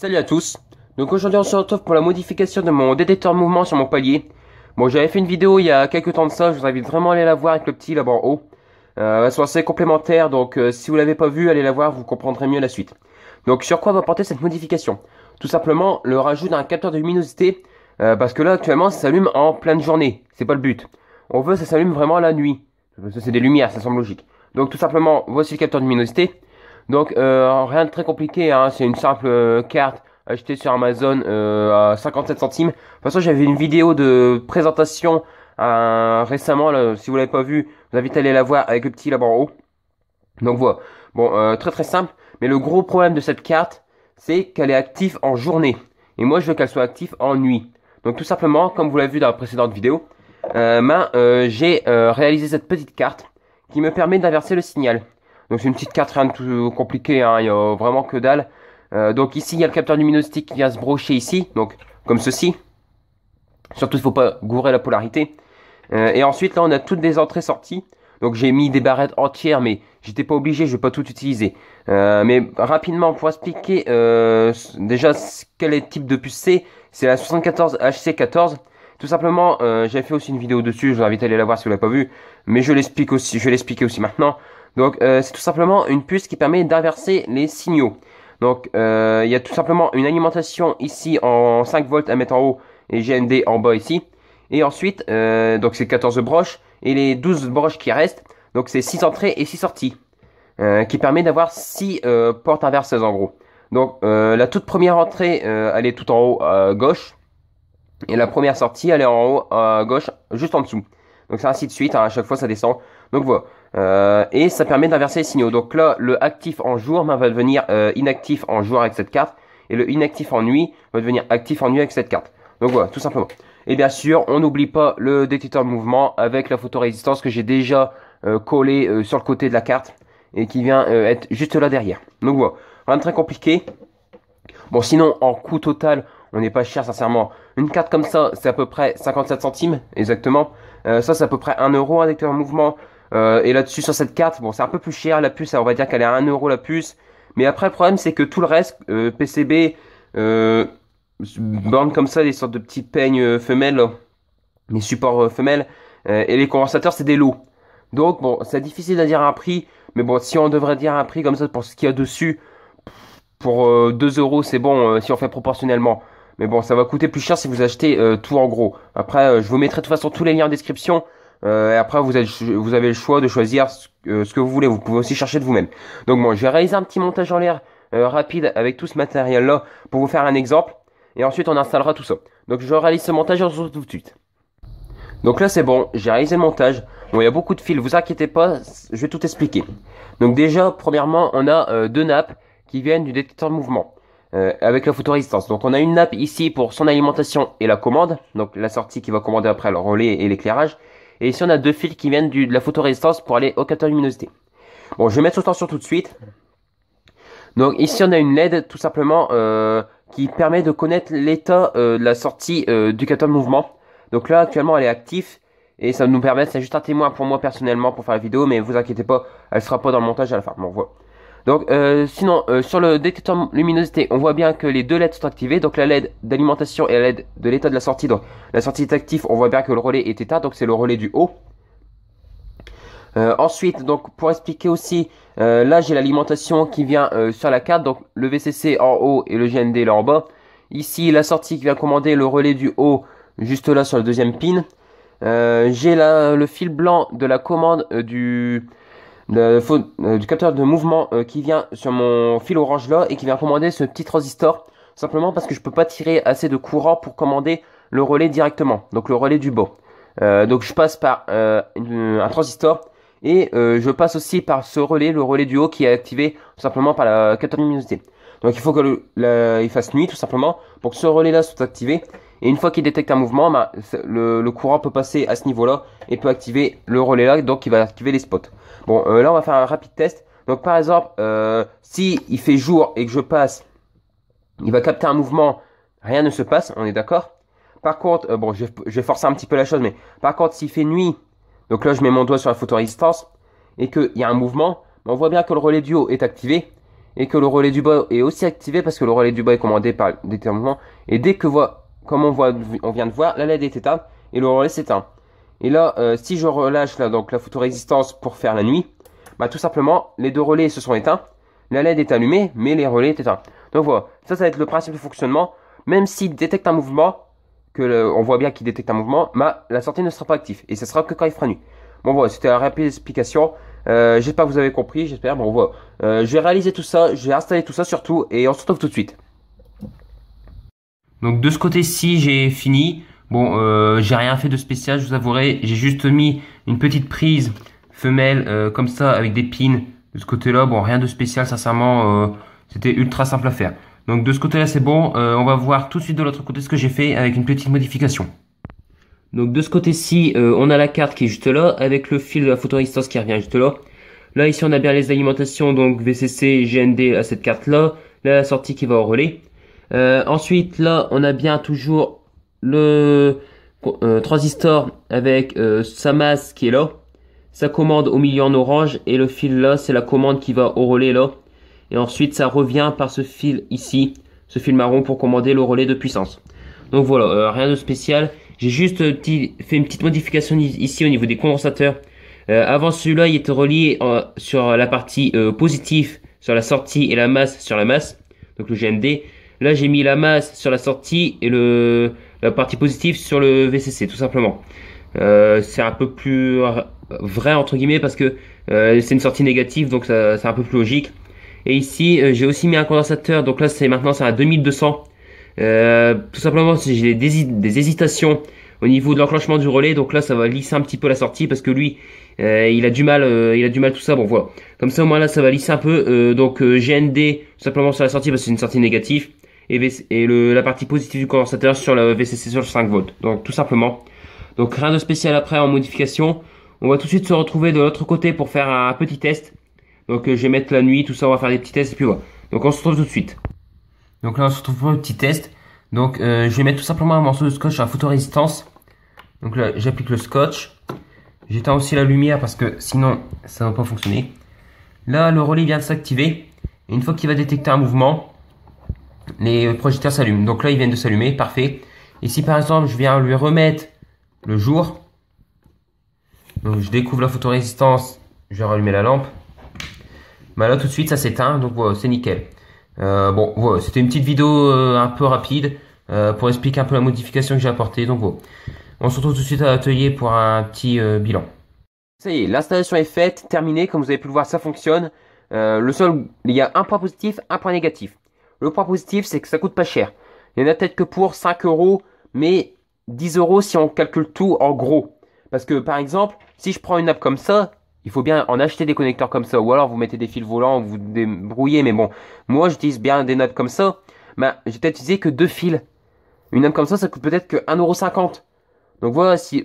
Salut à tous Donc aujourd'hui on se retrouve pour la modification de mon détecteur de mouvement sur mon palier. Bon j'avais fait une vidéo il y a quelques temps de ça, je vous invite vraiment à aller la voir avec le petit là-bas en haut. Euh, elles sont assez complémentaires donc euh, si vous l'avez pas vu allez la voir vous comprendrez mieux la suite. Donc sur quoi va porter cette modification Tout simplement le rajout d'un capteur de luminosité euh, parce que là actuellement ça s'allume en pleine journée, c'est pas le but. On veut que ça s'allume vraiment la nuit. C'est des lumières, ça semble logique. Donc tout simplement voici le capteur de luminosité. Donc euh, rien de très compliqué, hein. c'est une simple euh, carte achetée sur Amazon euh, à 57 centimes. De toute façon j'avais une vidéo de présentation récemment, si vous l'avez pas vue, vous invite à aller la voir avec le petit là en haut. Donc voilà, bon très très simple, mais le gros problème de cette carte c'est qu'elle est active en journée. Et moi je veux qu'elle soit active en nuit. Donc tout simplement, comme vous l'avez vu dans la précédente vidéo, j'ai réalisé cette petite carte qui me permet d'inverser le signal. Donc c'est une petite carte, rien de tout euh, compliqué, hein, il n'y a vraiment que dalle. Euh, donc ici, il y a le capteur luminosité qui vient se brocher ici, donc comme ceci. Surtout, il ne faut pas gourer la polarité. Euh, et ensuite, là, on a toutes des entrées-sorties. Donc j'ai mis des barrettes entières, mais j'étais pas obligé, je vais pas tout utiliser. mais rapidement, pour expliquer déjà quel est le type de puce C, c'est la 74HC14. Tout simplement, j'ai fait aussi une vidéo dessus, je vous invite à aller la voir si vous l'avez pas vue. Mais je l'explique aussi, je vais l'expliquer aussi maintenant. Donc euh, c'est tout simplement une puce qui permet d'inverser les signaux. Donc euh, il y a tout simplement une alimentation ici en 5 volts à mettre en haut et GND en bas ici. Et ensuite, euh, donc c'est 14 broches et les 12 broches qui restent, donc c'est 6 entrées et 6 sorties. qui permet d'avoir 6 portes inverses en gros. Donc la toute première entrée, elle est tout en haut à gauche. Et la première sortie, elle est en haut à gauche, juste en dessous. Donc c'est ainsi de suite, hein, à chaque fois ça descend. Donc voilà. Euh, et ça permet d'inverser les signaux. Donc là, le actif en jour ben, va devenir euh, inactif en jour avec cette carte. Et le inactif en nuit va devenir actif en nuit avec cette carte. Donc voilà, tout simplement. Et bien sûr, on n'oublie pas le détecteur de mouvement avec la photorésistance que j'ai déjà collé euh, collée sur le côté de la carte. Et qui vient être juste là derrière. Donc voilà, rien de très compliqué. Bon, sinon, en coût total, on n'est pas cher, sincèrement. Une carte comme ça, c'est à peu près 57 centimes, exactement. ça, c'est à peu près 1 euro, un détecteur de mouvement. Euh, et là-dessus, sur cette carte, bon, c'est un peu plus cher la puce, on va dire qu'elle est à 1€ euro la puce. Mais après, le problème, c'est que tout le reste, euh, PCB, euh, bande comme ça, des sortes de petits peignes euh, femelles, les supports euh, femelles, et les condensateurs, c'est des lots. Donc, bon, c'est difficile à dire un prix, mais bon, si on devrait dire un prix comme ça pour ce qu'il y a dessus, pour 2 euros, c'est bon, si on fait proportionnellement. Mais bon, ça va coûter plus cher si vous achetez tout en gros. Après, je vous mettrai de toute façon tous les liens en description. Euh, et après, vous, avez le choix de choisir euh, ce, que vous voulez. Vous pouvez aussi chercher de vous-même. Donc bon, je vais réaliser un petit montage en l'air euh, rapide avec tout ce matériel-là pour vous faire un exemple. Et ensuite, on installera tout ça. Donc je réalise ce montage et tout de suite. Donc là, c'est bon. J'ai réalisé le montage. Bon, il y a beaucoup de fils. Vous inquiétez pas, je vais tout expliquer. Donc déjà, premièrement, on a euh, deux nappes qui viennent du détecteur de mouvement. avec la résistance. Donc on a une nappe ici pour son alimentation et la commande, donc la sortie qui va commander après le relais et l'éclairage, et ici, on a deux fils qui viennent de la photorésistance pour aller au capteur luminosité. Bon, je vais mettre sous tension tout de suite. Donc ici, on a une LED tout simplement euh, qui permet de connaître l'état euh, de la sortie euh, du capteur de mouvement. Donc là, actuellement, elle est active. Et ça nous permet, c'est juste un témoin pour moi personnellement pour faire la vidéo, mais vous inquiétez pas, elle sera pas dans le montage à la fin. Bon, voit. Donc euh, sinon, euh, sur le détecteur luminosité, on voit bien que les deux LED sont activées. Donc la LED d'alimentation et la LED de l'état de la sortie. Donc la sortie est active, on voit bien que le relais est état. donc c'est le relais du haut. Euh, ensuite, donc pour expliquer aussi, là j'ai l'alimentation qui vient sur la carte, donc le VCC en haut et le GND là en bas. Ici la sortie qui vient commander le relais du haut, juste là sur le deuxième pin. j'ai le fil blanc de la commande du de, euh, du capteur de mouvement euh, qui vient sur mon fil orange là et qui vient commander ce petit transistor simplement parce que je peux pas tirer assez de courant pour commander le relais directement, donc le relais du bas. Euh, donc je passe par un transistor et je passe aussi par ce relais, le relais du haut qui est activé tout simplement par la capteur de luminosité. Donc il faut que le, il fasse nuit tout simplement pour que ce relais là soit activé et une fois qu'il détecte un mouvement, bah, le, courant peut passer à ce niveau-là et peut activer le relais là, donc il va activer les spots. Bon, euh, là on va faire un rapide test. Donc par exemple, euh, si il fait jour et que je passe, il va capter un mouvement, rien ne se passe, on est d'accord. Par contre, euh, bon, je, vais forcer un petit peu la chose, mais par contre, s'il fait nuit, donc là je mets mon doigt sur la photo résistance et qu'il y a un mouvement, bah, on voit bien que le relais du haut est activé et que le relais du bas est aussi activé parce que le relais du bas est commandé par des mouvement Et dès que voit comme on, voit, on vient de voir, la LED est éteinte et le relais s'éteint. Et là, euh, si je relâche là, donc, la photorésistance pour faire la nuit, bah, tout simplement, les deux relais se sont éteints. La LED est allumée, mais les relais sont éteints. Donc voilà, ça, ça va être le principe de fonctionnement. Même s'il détecte un mouvement, que on voit bien qu'il détecte un mouvement, bah, la sortie ne sera pas active. Et ce sera que quand il fera nuit. Bon voilà, c'était la rapide explication. Euh, j'espère que vous avez compris, j'espère. Bon voilà, euh, je vais réaliser tout ça, je vais installer tout ça surtout, et on se retrouve tout de suite. Donc de ce côté-ci, j'ai fini. Bon, euh, j'ai rien fait de spécial, je vous avouerai. J'ai juste mis une petite prise femelle euh, comme ça avec des pins de ce côté-là. Bon, rien de spécial, sincèrement, euh, c'était ultra simple à faire. Donc de ce côté-là, c'est bon. on va voir tout de suite de l'autre côté ce que j'ai fait avec une petite modification. Donc de ce côté-ci, on a la carte qui est juste là, avec le fil de la photo résistance qui revient juste là. Là, ici, on a bien les alimentations, donc VCC, GND à cette carte-là. Là, la sortie qui va au relais. Euh, ensuite, là, on a bien toujours le euh, transistor avec euh, sa masse qui est là, sa commande au milieu en orange et le fil là, c'est la commande qui va au relais là. Et ensuite, ça revient par ce fil ici, ce fil marron pour commander le relais de puissance. Donc voilà, rien de spécial. J'ai juste fait une petite modification ici au niveau des condensateurs. avant celui-là, il était relié sur la partie positive, sur la sortie et la masse sur la masse, donc le GMD. Là, j'ai mis la masse sur la sortie et le, la partie positive sur le VCC, tout simplement. Euh, c'est un peu plus vrai, entre guillemets, parce que euh, c'est une sortie négative, donc c'est un peu plus logique. Et ici, euh, j'ai aussi mis un condensateur, donc là, c'est maintenant c'est à 2200. tout simplement, j'ai des, hésitations au niveau de l'enclenchement du relais, donc là, ça va lisser un petit peu la sortie, parce que lui, il a du mal, il a du mal tout ça. Bon voilà. Comme ça au moins là ça va lisser un peu. donc GND tout simplement sur la sortie parce que c'est une sortie négative et, le, la partie positive du condensateur sur la VCC sur 5 volts. Donc tout simplement. Donc rien de spécial après en modification. On va tout de suite se retrouver de l'autre côté pour faire un petit test. Donc euh, je vais mettre la nuit, tout ça, on va faire des petits tests et puis voilà. Donc on se retrouve tout de suite. Donc là on se retrouve pour le petit test. Donc euh, je vais mettre tout simplement un morceau de scotch à résistance. Donc là j'applique le scotch. J'éteins aussi la lumière parce que sinon ça ne va pas fonctionner. Là le relais vient de s'activer. Et une fois qu'il va détecter un mouvement, les projecteurs s'allument. Donc là, ils viennent de s'allumer, parfait. Et si par exemple, je viens lui remettre le jour, donc je découvre la photorésistance, je vais rallumer la lampe. Bah là, tout de suite, ça s'éteint, donc voilà, c'est nickel. Euh, bon, voilà, c'était une petite vidéo euh, un peu rapide euh, pour expliquer un peu la modification que j'ai apportée. Donc voilà, on se retrouve tout de suite à l'atelier pour un petit bilan. Ça y est, l'installation est faite, terminée. Comme vous avez pu le voir, ça fonctionne. le sol il y a un point positif, un point négatif. Le point positif, c'est que ça coûte pas cher. Il y en a peut-être que pour 5 euros, mais 10 euros si on calcule tout en gros. Parce que par exemple, si je prends une nappe comme ça, il faut bien en acheter des connecteurs comme ça. Ou alors vous mettez des fils volants, vous débrouillez. Mais bon, moi j'utilise bien des nappes comme ça. Bah, j'ai peut-être utilisé que deux fils. Une nappe comme ça, ça coûte peut-être que 1,50€. Donc voilà, si,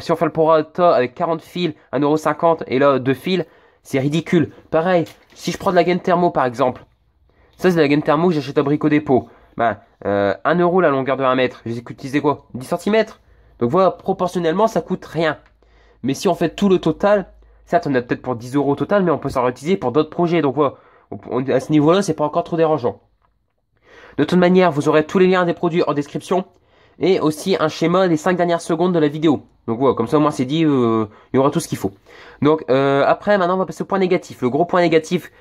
si on fait le prorata avec 40 fils, 1,50€ et là deux fils, c'est ridicule. Pareil, si je prends de la gaine thermo par exemple, ça, c'est la gaine thermo que j'achète à Brico Dépôt. ben 1 euh, euro la longueur de 1 mètre. J'ai utilisé quoi 10 cm Donc voilà, proportionnellement, ça coûte rien. Mais si on fait tout le total, certes, on a peut-être pour 10 euros au total, mais on peut s'en réutiliser pour d'autres projets. Donc voilà, à ce niveau-là, c'est pas encore trop dérangeant. De toute manière, vous aurez tous les liens des produits en description et aussi un schéma des 5 dernières secondes de la vidéo. Donc voilà, comme ça au moins c'est dit, euh, il y aura tout ce qu'il faut. Donc euh, après, maintenant on va passer au point négatif. Le gros point négatif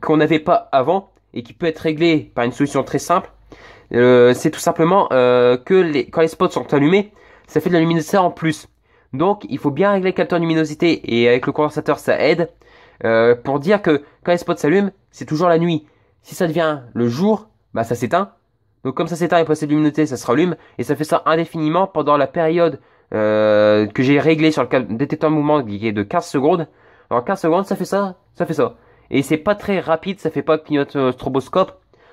qu'on n'avait pas avant, et qui peut être réglé par une solution très simple, euh, c'est tout simplement euh, que les, quand les spots sont allumés, ça fait de la luminosité en plus. Donc il faut bien régler le capteur de luminosité et avec le condensateur ça aide euh, pour dire que quand les spots s'allument, c'est toujours la nuit. Si ça devient le jour, bah ça s'éteint. Donc comme ça s'éteint et assez de luminosité, ça se rallume et ça fait ça indéfiniment pendant la période que j'ai réglée sur le détecteur de mouvement qui est de 15 secondes. Alors 15 secondes, ça fait ça, ça fait ça. Et c'est pas très rapide, ça fait pas clignote euh, stroboscope,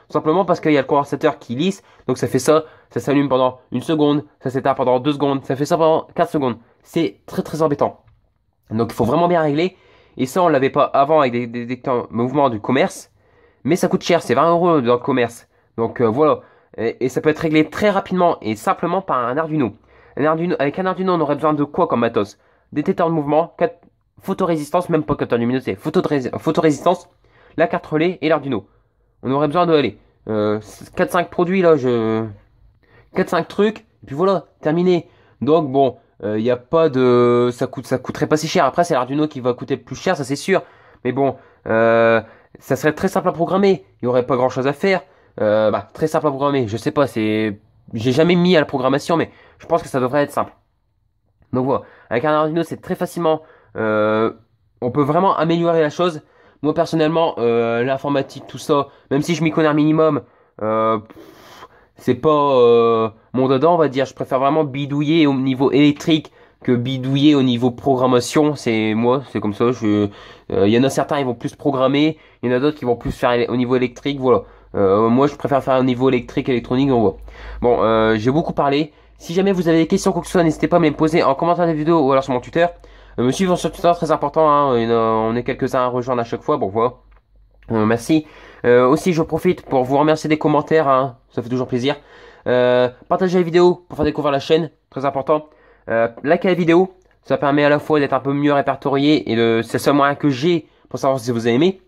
simplement parce qu'il y a le condensateur qui lisse, donc ça fait ça, ça s'allume pendant une seconde, ça s'éteint pendant deux secondes, ça fait ça pendant quatre secondes. C'est très très embêtant. Donc il faut vraiment bien régler, et ça on l'avait pas avant avec des détecteurs de mouvement du commerce, mais ça coûte cher, c'est 20 euros dans le commerce. Donc euh, voilà, et, ça peut être réglé très rapidement et simplement par un Arduino. Avec un Arduino on aurait besoin de quoi comme matos Détecteur de mouvement, photorésistance, même pas capteur de luminosité, résistance la carte relais et l'Arduino. On aurait besoin de aller euh, 4-5 produits là, je 4-5 trucs, et puis voilà, terminé. Donc bon, il euh, n'y a pas de, ça coûte, ça coûterait pas si cher. Après, c'est l'Arduino qui va coûter plus cher, ça c'est sûr. Mais bon, euh, ça serait très simple à programmer. Il y aurait pas grand chose à faire. Euh, bah, très simple à programmer. Je sais pas, c'est, j'ai jamais mis à la programmation, mais je pense que ça devrait être simple. Donc voilà, avec un Arduino, c'est très facilement euh, on peut vraiment améliorer la chose. Moi personnellement, euh, l'informatique, tout ça, même si je m'y connais un minimum, euh, c'est pas mon dedans, on va dire. Je préfère vraiment bidouiller au niveau électrique que bidouiller au niveau programmation, c'est moi, c'est comme ça. il y en a certains ils vont plus programmer, il y en a d'autres qui vont plus faire au niveau électrique, voilà. moi, je préfère faire au niveau électrique, électronique, on voit. Bon, j'ai beaucoup parlé. Si jamais vous avez des questions quoi que ce soit, n'hésitez pas à me les poser en commentaire de la vidéo ou alors sur mon Twitter. Euh, me suivre sur Twitter, très important. Hein, on est quelques-uns à rejoindre à chaque fois. Bon, voilà. Euh, merci. Euh, aussi, je profite pour vous remercier des commentaires. Hein, ça fait toujours plaisir. partagez la vidéo pour faire découvrir la chaîne. Très important. likez la vidéo. Ça permet à la fois d'être un peu mieux répertorié. Et de c'est le seul moyen que j'ai pour savoir si vous avez aimé.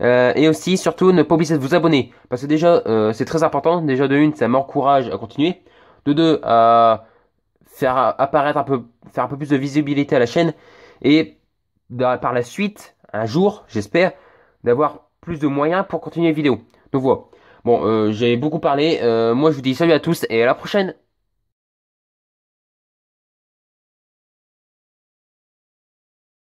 et aussi, surtout, ne pas oublier de vous abonner. Parce que déjà, c'est très important. Déjà, de une, ça m'encourage à continuer. De deux, à faire euh, apparaître un peu, faire un peu plus de visibilité à la chaîne et par la suite, un jour, j'espère, d'avoir plus de moyens pour continuer les vidéos. Donc voilà. Bon, euh, j'ai beaucoup parlé. Euh, moi, je vous dis salut à tous et à la prochaine.